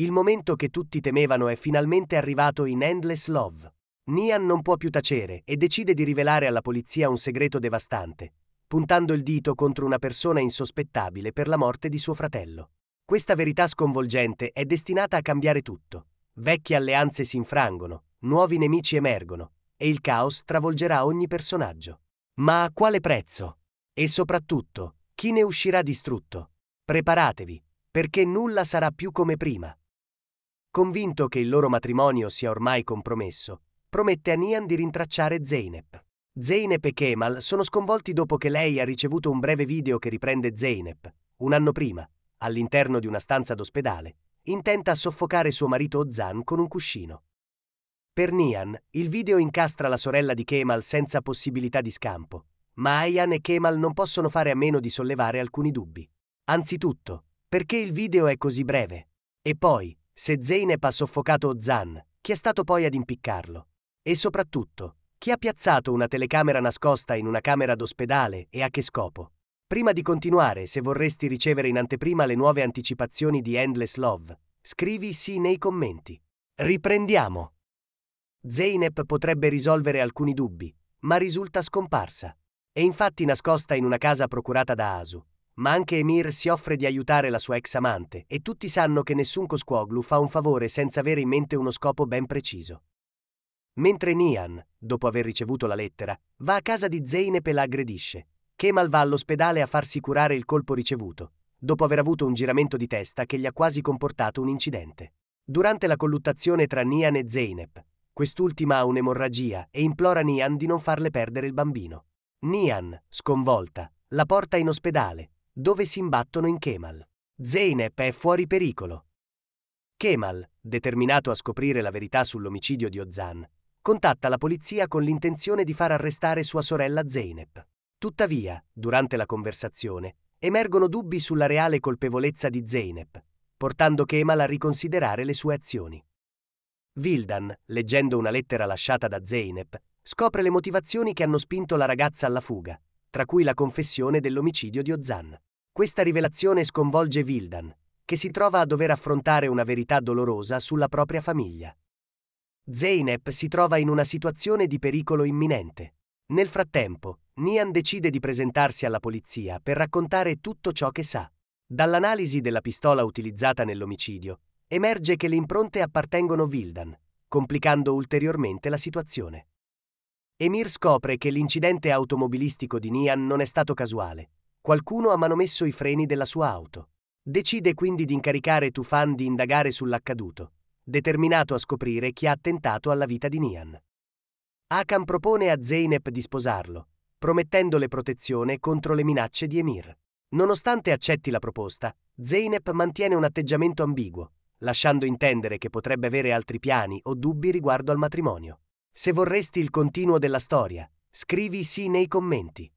Il momento che tutti temevano è finalmente arrivato in Endless Love. Nian non può più tacere e decide di rivelare alla polizia un segreto devastante, puntando il dito contro una persona insospettabile per la morte di suo fratello. Questa verità sconvolgente è destinata a cambiare tutto. Vecchie alleanze si infrangono, nuovi nemici emergono e il caos travolgerà ogni personaggio. Ma a quale prezzo? E soprattutto, chi ne uscirà distrutto? Preparatevi, perché nulla sarà più come prima convinto che il loro matrimonio sia ormai compromesso, promette a Nian di rintracciare Zeynep. Zeynep e Kemal sono sconvolti dopo che lei ha ricevuto un breve video che riprende Zeynep, un anno prima, all'interno di una stanza d'ospedale, intenta a soffocare suo marito Ozan con un cuscino. Per Nian, il video incastra la sorella di Kemal senza possibilità di scampo, ma Ayan e Kemal non possono fare a meno di sollevare alcuni dubbi. Anzitutto, perché il video è così breve? E poi, se Zeynep ha soffocato Zan, chi è stato poi ad impiccarlo? E soprattutto, chi ha piazzato una telecamera nascosta in una camera d'ospedale e a che scopo? Prima di continuare, se vorresti ricevere in anteprima le nuove anticipazioni di Endless Love, scrivi sì nei commenti. Riprendiamo. Zeynep potrebbe risolvere alcuni dubbi, ma risulta scomparsa. È infatti nascosta in una casa procurata da Asu, ma anche Emir si offre di aiutare la sua ex amante e tutti sanno che nessun Cosquoglu fa un favore senza avere in mente uno scopo ben preciso. Mentre Nian, dopo aver ricevuto la lettera, va a casa di Zeynep e la aggredisce. Kemal va all'ospedale a farsi curare il colpo ricevuto, dopo aver avuto un giramento di testa che gli ha quasi comportato un incidente. Durante la colluttazione tra Nian e Zeynep, quest'ultima ha un'emorragia e implora Nian di non farle perdere il bambino. Nian, sconvolta, la porta in ospedale, dove si imbattono in Kemal. Zeynep è fuori pericolo. Kemal, determinato a scoprire la verità sull'omicidio di Ozan, contatta la polizia con l'intenzione di far arrestare sua sorella Zeynep. Tuttavia, durante la conversazione, emergono dubbi sulla reale colpevolezza di Zeynep, portando Kemal a riconsiderare le sue azioni. Vildan, leggendo una lettera lasciata da Zeynep, scopre le motivazioni che hanno spinto la ragazza alla fuga, tra cui la confessione dell'omicidio di Ozan. Questa rivelazione sconvolge Vildan, che si trova a dover affrontare una verità dolorosa sulla propria famiglia. Zeynep si trova in una situazione di pericolo imminente. Nel frattempo, Nian decide di presentarsi alla polizia per raccontare tutto ciò che sa. Dall'analisi della pistola utilizzata nell'omicidio, emerge che le impronte appartengono a Vildan, complicando ulteriormente la situazione. Emir scopre che l'incidente automobilistico di Nian non è stato casuale, Qualcuno ha manomesso i freni della sua auto. Decide quindi di incaricare Tufan di indagare sull'accaduto, determinato a scoprire chi ha attentato alla vita di Nian. Akan propone a Zeynep di sposarlo, promettendole protezione contro le minacce di Emir. Nonostante accetti la proposta, Zeynep mantiene un atteggiamento ambiguo, lasciando intendere che potrebbe avere altri piani o dubbi riguardo al matrimonio. Se vorresti il continuo della storia, scrivi sì nei commenti.